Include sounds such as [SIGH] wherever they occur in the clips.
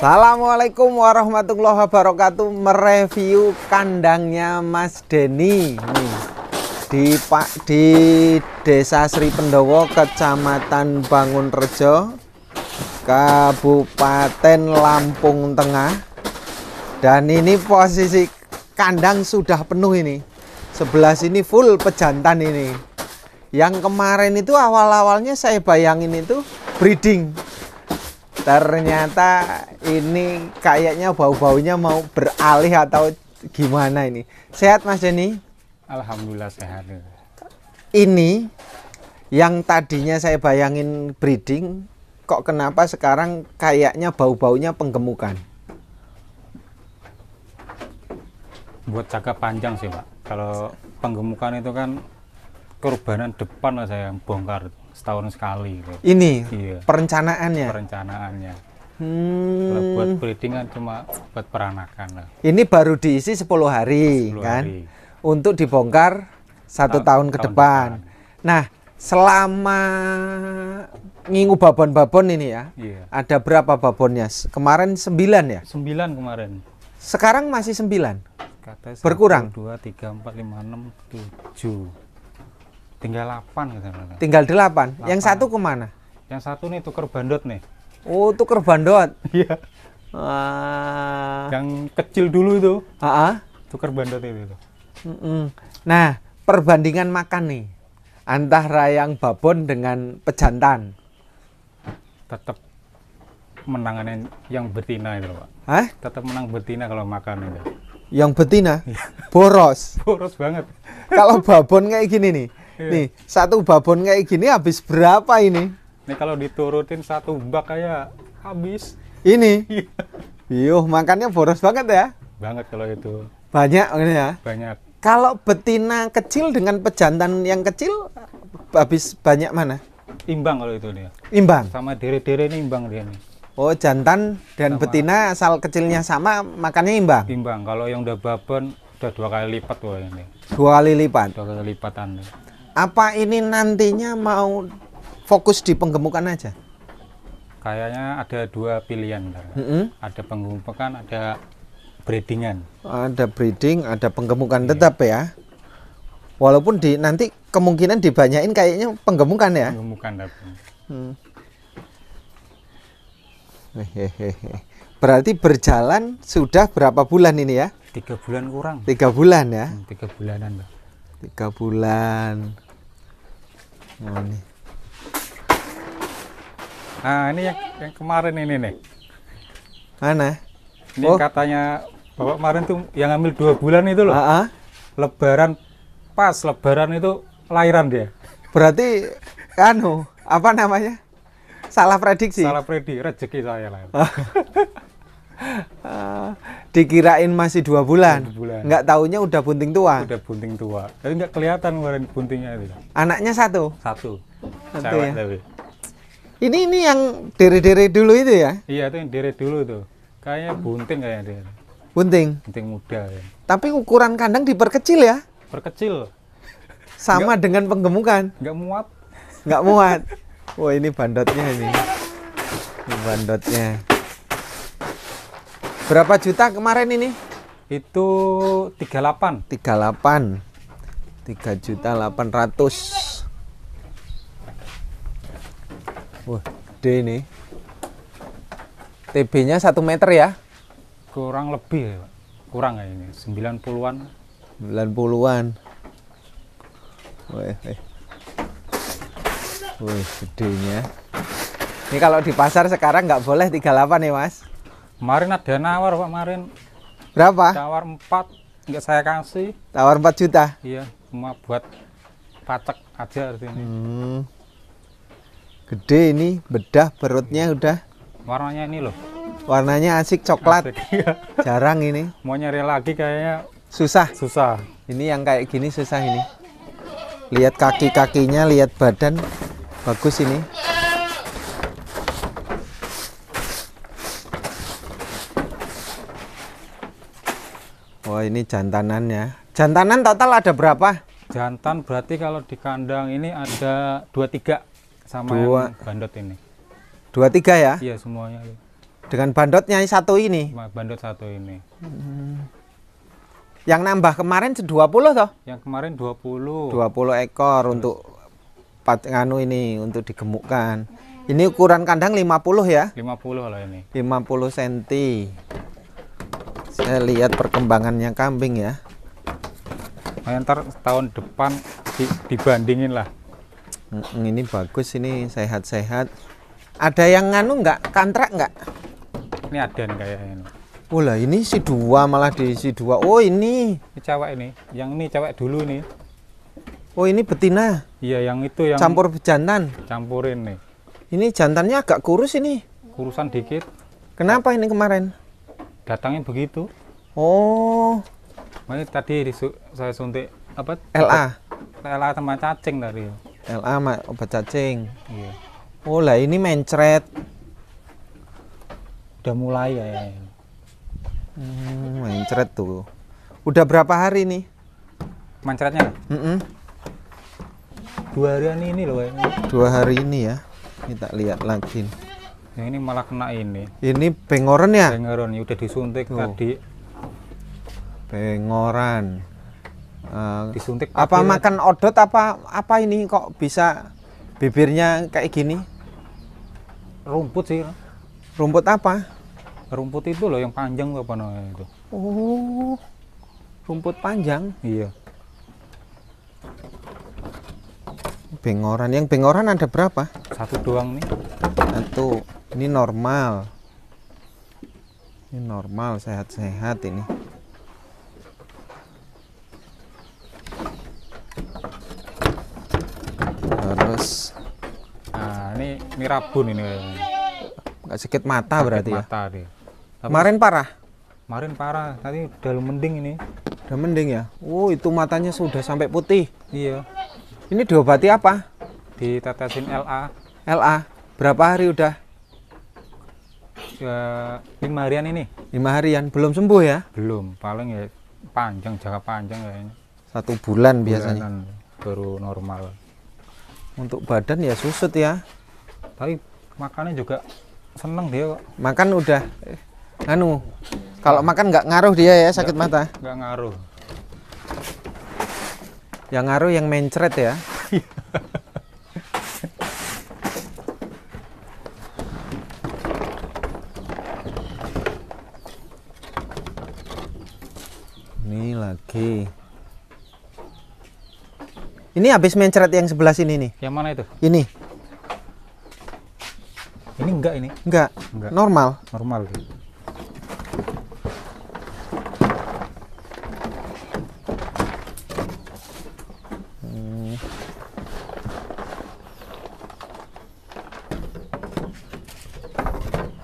Assalamualaikum warahmatullahi wabarakatuh Mereview kandangnya Mas Deni nih, di, Pak, di Desa Sri Pendowo Kecamatan Bangun Rejo Kabupaten Lampung Tengah Dan ini posisi kandang sudah penuh ini Sebelah sini full pejantan ini Yang kemarin itu awal-awalnya saya bayangin itu breeding ternyata ini kayaknya bau-baunya mau beralih atau gimana ini sehat Mas Deni Alhamdulillah sehat ini yang tadinya saya bayangin breeding kok kenapa sekarang kayaknya bau-baunya penggemukan buat jangka panjang sih Pak kalau penggemukan itu kan korbanan depan lah saya yang bongkar setahun sekali. Gitu. Ini iya. perencanaannya. Perencanaannya. Hmm. buat breeding kan cuma buat peranakan. Lah. Ini baru diisi 10 hari 10 kan? Hari. Untuk dibongkar satu Ta tahun, ke tahun depan. depan. Nah, selama ngingu babon-babon ini ya. yeah. Ada berapa babonnya? Kemarin 9 ya? 9 kemarin. Sekarang masih 9. Kata Berkurang. 2 3 4 5 6 7. Tinggal 8 katanya. Tinggal 8. 8. Yang satu kemana? Yang satu nih tuker bandot nih. Oh, tuker bandot. [LAUGHS] Iya. Ah. Yang kecil dulu itu. Ah. Tuker bandot itu. Mm -mm. Nah, perbandingan makan nih antara yang babon dengan pejantan. Tetap menangan yang betina itu, Pak. Hah? Tetap menang betina kalau makan itu. Yang betina? Iya. boros. [LAUGHS] boros banget. kalau babon kayak gini nih, Iya. Nih, satu babon kayak gini habis berapa ini? Ini kalau diturutin satu bak kayak habis. Ini. Iya. Yuh, makannya boros banget ya? Banget kalau itu. Banyak ini ya? Banyak. Kalau betina kecil dengan pejantan yang kecil habis banyak mana? Imbang kalau itu dia. Imbang. Sama diri-diri ini imbang dia nih. Oh, jantan dan sama. betina asal kecilnya sama makannya imbang. Imbang. Kalau yang udah babon udah dua kali lipat loh ini. Dua kali lipat. Dua kali lipatan. Nih. Apa ini nantinya mau fokus di penggemukan aja? Kayaknya ada dua pilihan, mm -hmm. ada penggemukan, ada breedingan. Ada breeding, ada penggemukan yeah. tetap ya. Walaupun di nanti kemungkinan dibanyain kayaknya penggemukan ya. Penggemukan tetap. Hmm. Hehehe. Berarti berjalan sudah berapa bulan ini ya? Tiga bulan kurang. Tiga bulan ya? Hmm, tiga bulanan, Tiga bulan. Nah, ini. nah ini yang, yang kemarin ini nih. Mana? Ini oh. katanya bapak kemarin tuh yang ambil dua bulan itu loh. Uh-huh. Lebaran pas Lebaran itu lahiran dia. Berarti anu apa namanya? Salah prediksi. Salah prediksi rezeki saya lah. [LAUGHS] Ah dikirain masih dua bulan, dua bulan. nggak taunya udah bunting tua udah bunting tua tapi nggak kelihatan kemarin buntingnya itu anaknya satu satu satu ya ini ini yang dere-dere dulu itu ya iya itu yang dere dulu tuh kayaknya bunting kayak dia. bunting bunting muda ya tapi ukuran kandang diperkecil ya perkecil sama nggak, dengan penggemukan nggak muat nggak muat wah ini bandotnya ini, ini bandotnya Berapa juta kemarin ini? Itu 38. 38. 3 juta 800. Wah, D ini. TB-nya 1 meter ya? Kurang lebih ya, Pak. Kurang ya ini, 90-an. 90-an. Wih, wih. Wih, gedenya. Ini kalau di pasar sekarang nggak boleh 38 ya, Mas? Kemarin ada nawar Pak kemarin. Berapa? Tawar empat. nggak saya kasih. Tawar 4 juta. Iya, cuma buat pacek aja ini. Hmm. Gede ini, bedah perutnya iya. udah. Warnanya ini loh. Warnanya asik coklat. Asik, iya. [LAUGHS] Jarang ini. Mau nyari lagi kayaknya susah. Susah. Ini yang kayak gini susah ini. Lihat kaki-kakinya, lihat badan. Bagus ini. Oh ini jantanannya. Jantanan total ada berapa? Jantan berarti kalau di kandang ini ada dua tiga sama dua. yang bandot ini. Dua tiga ya? Iya semuanya. Iya. Dengan bandotnya satu ini? Bandot satu ini. Hmm. Yang nambah kemarin 20 toh? Yang kemarin 20. 20 ekor Terus. untuk pat, nganu ini untuk digemukkan. Ini ukuran kandang 50 ya? 50 lah ini. 50 cm saya lihat perkembangannya kambing ya nah, ntar tahun depan di, dibandingin lah ini bagus ini sehat-sehat ada yang nganu nggak kantrak nggak ini ada kayaknya oh lah ini si dua malah di si dua oh ini ini cewek ini yang ini cewek dulu ini oh ini betina iya yang itu yang campur jantan campurin nih ini jantannya agak kurus ini kurusan dikit kenapa ini kemarin datangnya begitu oh Mana tadi disu saya suntik apa LA obat, LA sama cacing tadi LA sama obat cacing iya oh lah ini mencret udah mulai ya, ya. Hmm, mencret tuh udah berapa hari nih mencretnya mm -mm. dua hari ini loh ya. dua hari ini ya kita lihat lagi nih. Yang ini malah kena ini. Ini pengoran ya? Pengoran, ya udah disuntik oh. tadi. Pengoran. Uh, eh, disuntik apa ya. makan odot apa apa ini kok bisa bibirnya kayak gini? Rumput sih. Rumput apa? Rumput itu loh yang panjang apa namanya itu. Oh. Rumput panjang? Iya. Bengoran. Yang bengoran ada berapa? Satu doang nih satu ini normal ini normal sehat-sehat ini terus nah ini mirabun ini nggak sedikit mata sakit berarti ya? mata ya dia. Tapi kemarin parah kemarin parah tadi udah mending ini udah mending ya Oh itu matanya sudah sampai putih iya ini diobati apa ditetesin LA LA berapa hari udah ya, lima harian ini lima harian belum sembuh ya belum paling ya panjang jangka panjang kayaknya satu bulan biasanya baru normal untuk badan ya susut ya tapi makannya juga seneng dia kok makan udah eh, anu kalau makan nggak ngaruh dia ya sakit gak, mata nggak ngaruh yang ngaruh yang mencret ya [LAUGHS] Oke. Ini habis mencret yang sebelah sini nih. Yang mana itu? Ini. Ini enggak ini? Enggak. Enggak. Normal. Normal.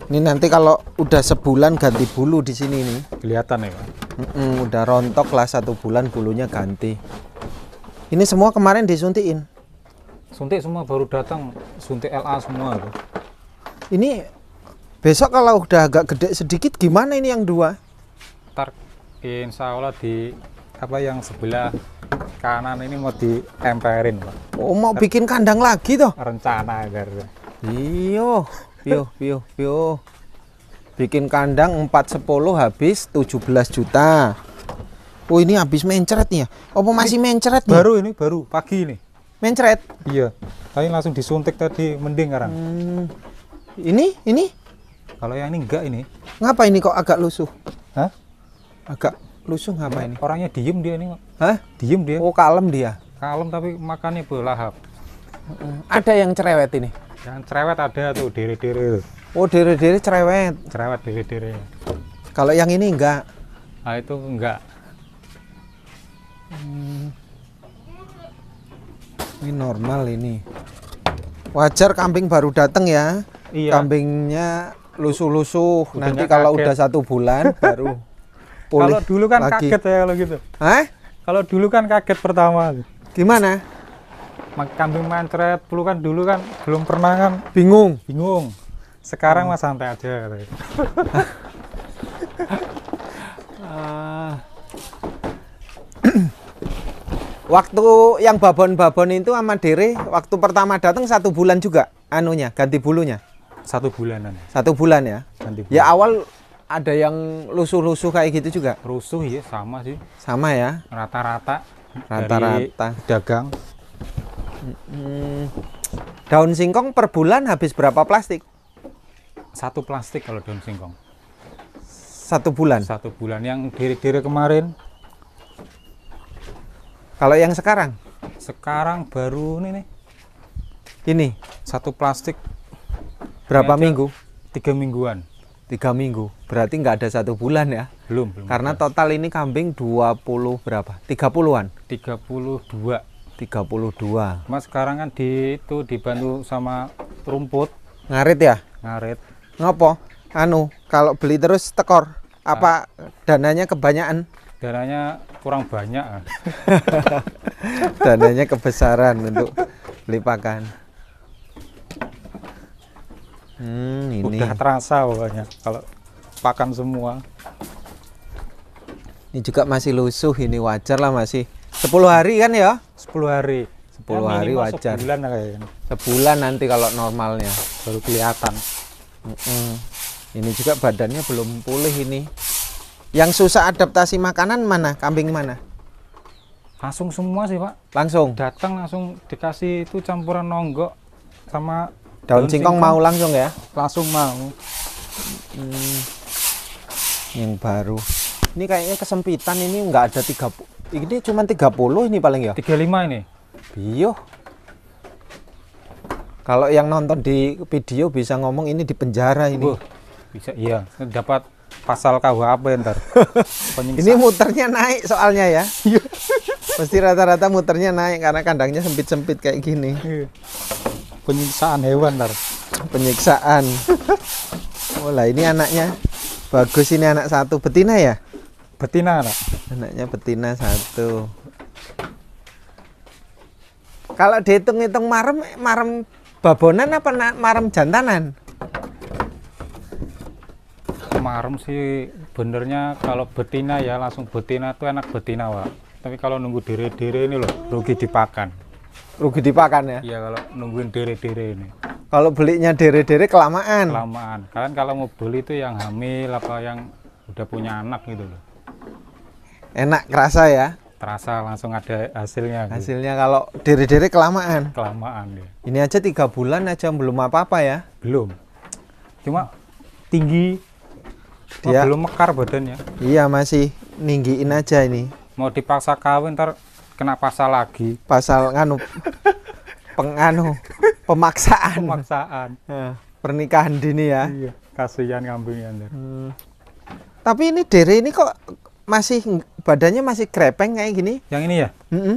Ini nanti kalau udah sebulan ganti bulu di sini nih. Kelihatan ya, Pak. Mm-mm, udah rontok lah satu bulan bulunya ganti. Ini semua kemarin disuntikin. Suntik semua baru datang, suntik LA semua. Ini besok kalau udah agak gede sedikit gimana ini yang dua? Ntar insya Allah di apa yang sebelah kanan ini mau diemperin pak oh mau bikin kandang lagi toh rencana agar iyo iyo, iyo, iyo bikin kandang empat sepuluh habis 17 juta oh ini habis mencret nih ya apa masih mencret nih? baru ini baru pagi ini mencret iya tadi langsung disuntik tadi mending sekarang hmm. ini ini kalau yang ini enggak ini ngapa ini kok agak lusuh Hah? agak lusuh ngapa ini, orangnya diem dia ini Hah? diem dia oh kalem dia kalem tapi makannya belahap ada yang cerewet ini dan cerewet ada tuh diri-diri oh diri-diri cerewet cerewet diri-diri kalau yang ini enggak ah itu enggak hmm. ini normal ini wajar kambing baru datang ya iya. kambingnya lusuh-lusuh nanti kalau kaget. udah satu bulan [LAUGHS] baru pulih kalau dulu kan lagi. kaget ya kalau gitu Hah? kalau dulu kan kaget pertama gimana kambing mancret ceret dulu kan dulu kan belum pernah kan bingung bingung sekarang hmm. mas santai aja uh. waktu yang babon-babon itu sama Dere waktu pertama datang satu bulan juga anunya ganti bulunya satu bulanan satu bulan ya ganti bulan. ya awal ada yang lusuh-lusuh kayak gitu juga rusuh ya sama sih sama ya rata-rata rata-rata dagang daun singkong per bulan habis berapa plastik? Satu plastik kalau daun singkong. Satu bulan? Satu bulan. Yang diri-diri kemarin. Kalau yang sekarang? Sekarang baru ini nih. Ini? Satu plastik. Berapa minggu? Tiga mingguan tiga minggu berarti nggak ada satu bulan ya belum, belum karena total ini kambing 20 berapa Tiga puluh dua. 32. Mas sekarang kan di itu dibantu sama rumput. Ngarit ya? Ngarit. Ngopo? Anu, kalau beli terus tekor apa ah. dananya kebanyakan? Dananya kurang banyak. Ah. [LAUGHS] dananya kebesaran untuk beli pakan. Hmm, ini. Udah terasa pokoknya kalau pakan semua. Ini juga masih lusuh, ini wajar lah masih 10 hari kan ya? 10 hari. 10 ya, hari wajar. Sebulan lah kayaknya. Sebulan nanti kalau normalnya baru kelihatan. Mm -mm. Ini juga badannya belum pulih ini. Yang susah adaptasi makanan mana? Kambing mana? Langsung semua sih, Pak. Langsung. Datang langsung dikasih itu campuran nonggok sama daun, daun singkong, singkong mau langsung ya? Langsung mau. Hmm. Yang baru. Ini kayaknya kesempitan ini nggak ada tiga ini cuma 30 ini paling ya? 35 ini. Iya. Kalau yang nonton di video bisa ngomong ini di penjara ini. Buh, bisa iya, dapat pasal KUHP ya, ntar. [LAUGHS] ini muternya naik soalnya ya. Pasti iya. rata-rata muternya naik karena kandangnya sempit-sempit kayak gini. Iya. Penyiksaan hewan ntar. Penyiksaan. [LAUGHS] oh lah ini anaknya. Bagus ini anak satu betina ya? betina lah. anaknya betina satu kalau dihitung-hitung marem marem babonan apa marem jantanan marem sih benernya kalau betina ya langsung betina tuh anak betina pak tapi kalau nunggu diri-diri ini loh rugi dipakan rugi dipakan ya iya kalau nungguin diri-diri ini kalau belinya diri-diri kelamaan kelamaan kalian kalau mau beli itu yang hamil apa yang udah punya anak gitu loh enak kerasa ya terasa langsung ada hasilnya hasilnya kalau diri-diri kelamaan kelamaan ya ini aja tiga bulan aja belum apa-apa ya belum cuma tinggi dia belum mekar badannya iya masih ninggiin aja ini mau dipaksa kawin ntar kena pasal lagi pasal nganu penganu pemaksaan pemaksaan ya, pernikahan dini ya iya kasihan kambingnya hmm. tapi ini diri ini kok masih badannya masih krepeng kayak gini. Yang ini ya? Mm -hmm.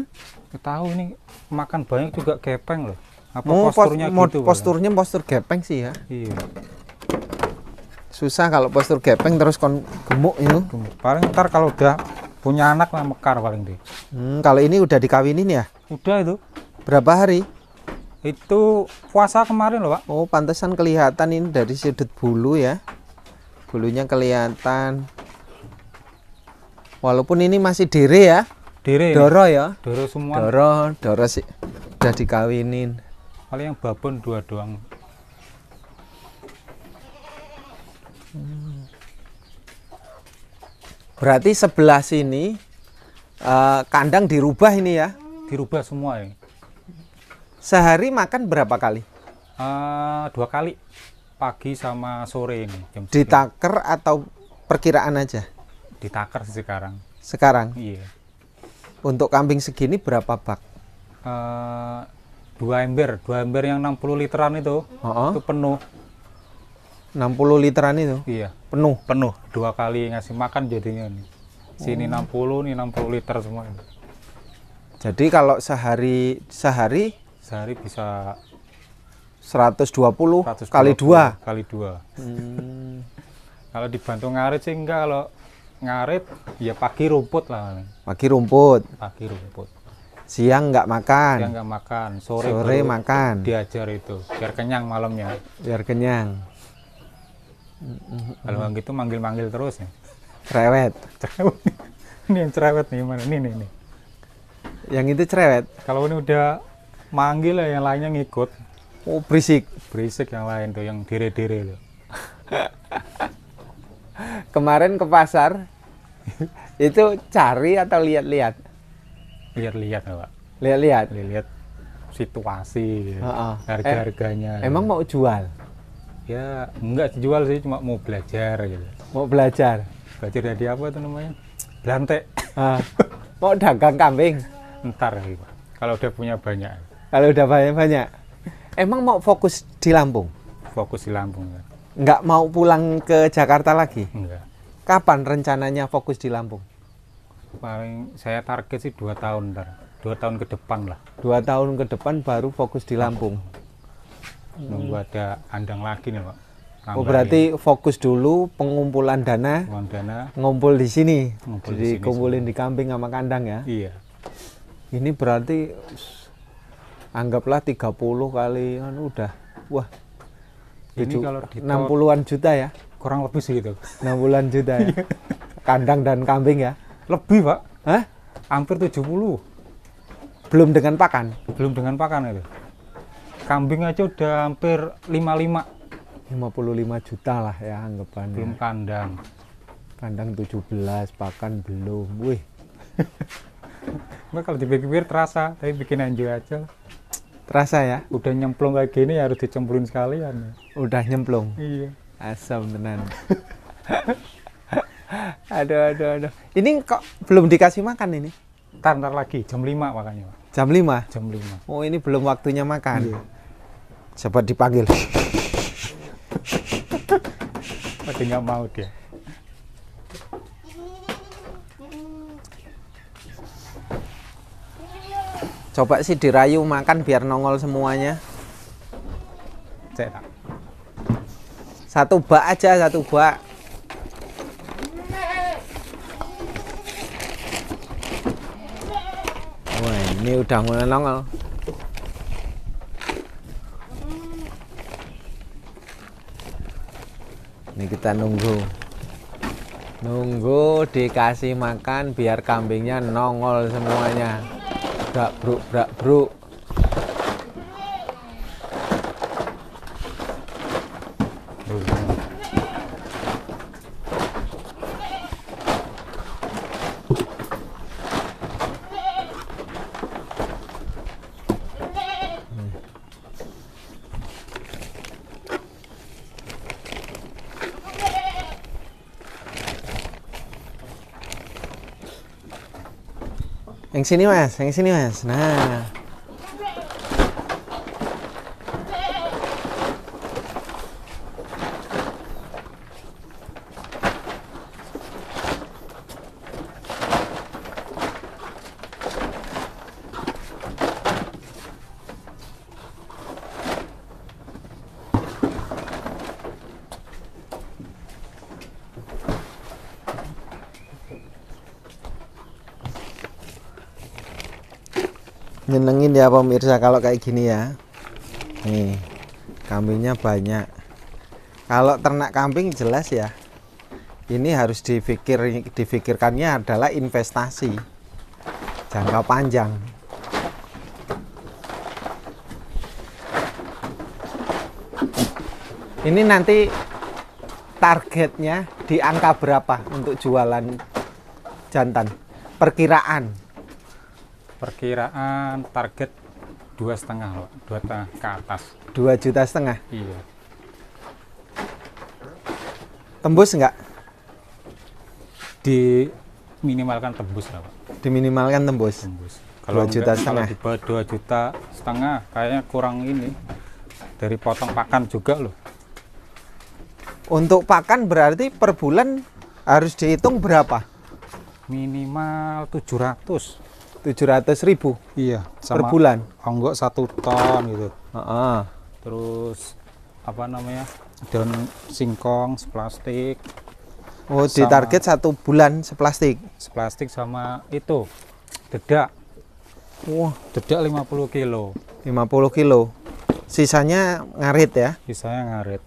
Tahu ini makan banyak juga kepeng loh. Apa oh, posturnya pos gitu? Posturnya bahkan? postur gepeng sih ya. Iya. Susah kalau postur gepeng terus kon gemuk itu. Paling ntar kalau udah punya anak lah mekar paling deh. Hmm, kalau ini udah dikawinin ya? Udah itu. Berapa hari? Itu puasa kemarin loh, Pak. Oh, pantesan kelihatan ini dari sudut bulu ya. Bulunya kelihatan. Walaupun ini masih dere ya. Dere. Doro ya. Doro semua. Doro, Doro sih udah dikawinin. kali yang babon dua doang. Berarti sebelah sini uh, kandang dirubah ini ya? Dirubah semua ya. Sehari makan berapa kali? Uh, dua kali pagi sama sore ini. Jam Ditaker atau perkiraan aja? ditakar sih sekarang sekarang iya untuk kambing segini berapa bak uh, dua ember dua ember yang 60 literan itu uh -uh. itu penuh 60 literan itu iya penuh penuh dua kali ngasih makan jadinya nih sini oh. 60 nih 60 liter semua jadi kalau sehari sehari sehari bisa 120, 120 kali dua kali dua hmm. [LAUGHS] kalau dibantu ngarit sih enggak kalau ngarit ya pagi rumput lah pagi rumput pagi rumput siang nggak makan siang nggak makan sore sore makan diajar itu biar kenyang malamnya biar kenyang kalau hmm. gitu manggil-manggil terus nih ya. cerewet [LAUGHS] ini yang cerewet nih mana ini ini nih yang itu cerewet kalau ini udah manggil ya yang lainnya ngikut oh berisik berisik yang lain tuh yang dire-dire loh [LAUGHS] kemarin ke pasar [LAUGHS] itu cari atau lihat-lihat lihat-lihat pak lihat-lihat lihat situasi uh-uh. harga-harganya eh, emang mau jual ya enggak jual sih cuma mau belajar gitu mau belajar belajar dari apa itu namanya Belante. uh, mau dagang kambing ntar gitu, pak kalau udah punya banyak kalau udah banyak banyak emang mau fokus di Lampung fokus di Lampung ya nggak mau pulang ke Jakarta lagi? Enggak. Kapan rencananya fokus di Lampung? Paling saya target sih dua tahun ntar. Dua tahun ke depan lah. Dua tahun ke depan baru fokus di Lampung. Nunggu ada andang lagi nih Pak. oh berarti ini. fokus dulu pengumpulan dana, Pengumpulan dana, ngumpul di sini, ngumpul jadi di sini kumpulin semua. di kambing sama kandang ya. Iya. Ini berarti anggaplah 30 kali kan udah, wah ini kalau 60-an juta ya kurang lebih segitu 60-an juta ya iya. kandang dan kambing ya lebih pak Hah? hampir 70 belum dengan pakan belum dengan pakan itu kambing aja udah hampir 55 55 juta lah ya anggapannya belum kandang kandang 17 pakan belum wih Mbak [LAUGHS] kalau dipikir-pikir terasa, tapi bikin enjoy aja terasa ya udah nyemplung kayak gini ya harus dicemplung sekalian ya. udah nyemplung iya asam tenan [LAUGHS] aduh aduh aduh ini kok belum dikasih makan ini ntar ntar lagi jam 5 makanya Pak. jam 5 jam 5 oh ini belum waktunya makan iya. coba dipanggil tapi nggak mau dia Coba sih dirayu makan biar nongol semuanya. Cetak. Satu bak aja, satu bak. Wah, ini udah mulai nongol. Ini kita nunggu. Nunggu dikasih makan biar kambingnya nongol semuanya brak bruk brak bruk Yang sini mas, yang sini mas. Nah. nyenengin ya pemirsa kalau kayak gini ya nih kambingnya banyak kalau ternak kambing jelas ya ini harus dipikir difikirkannya adalah investasi jangka panjang ini nanti targetnya di angka berapa untuk jualan jantan perkiraan perkiraan target dua setengah loh dua setengah ke atas dua juta setengah iya tembus nggak diminimalkan tembus lah pak diminimalkan tembus tembus kalau juta setengah kalau di dua juta setengah kayaknya kurang ini dari potong pakan juga loh untuk pakan berarti per bulan harus dihitung berapa minimal 700 tujuh ratus ribu iya sama per bulan onggok satu ton gitu uh -uh. terus apa namanya daun singkong seplastik oh di target satu bulan seplastik seplastik sama itu dedak wah wow. dedak 50 kilo 50 kilo sisanya ngarit ya sisanya ngarit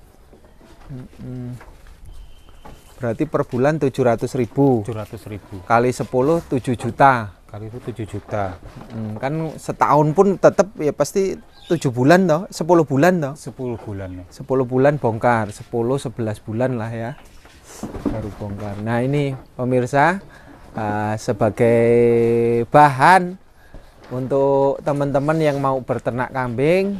berarti per bulan 700 ribu 700 ribu kali 10 7 juta kali itu 7 juta hmm, kan setahun pun tetap ya pasti 7 bulan toh 10 bulan toh 10 bulan ya. 10 bulan bongkar 10 11 bulan lah ya baru bongkar nah ini pemirsa uh, sebagai bahan untuk teman-teman yang mau berternak kambing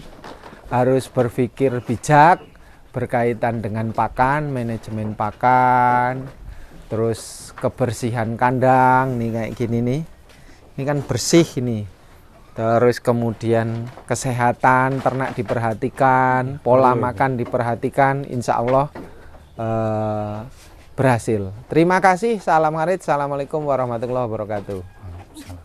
harus berpikir bijak berkaitan dengan pakan manajemen pakan terus kebersihan kandang nih kayak gini nih ini kan bersih ini terus kemudian kesehatan ternak diperhatikan iya, pola makan diperhatikan insya Allah eh, berhasil terima kasih salam Harit, assalamualaikum warahmatullahi wabarakatuh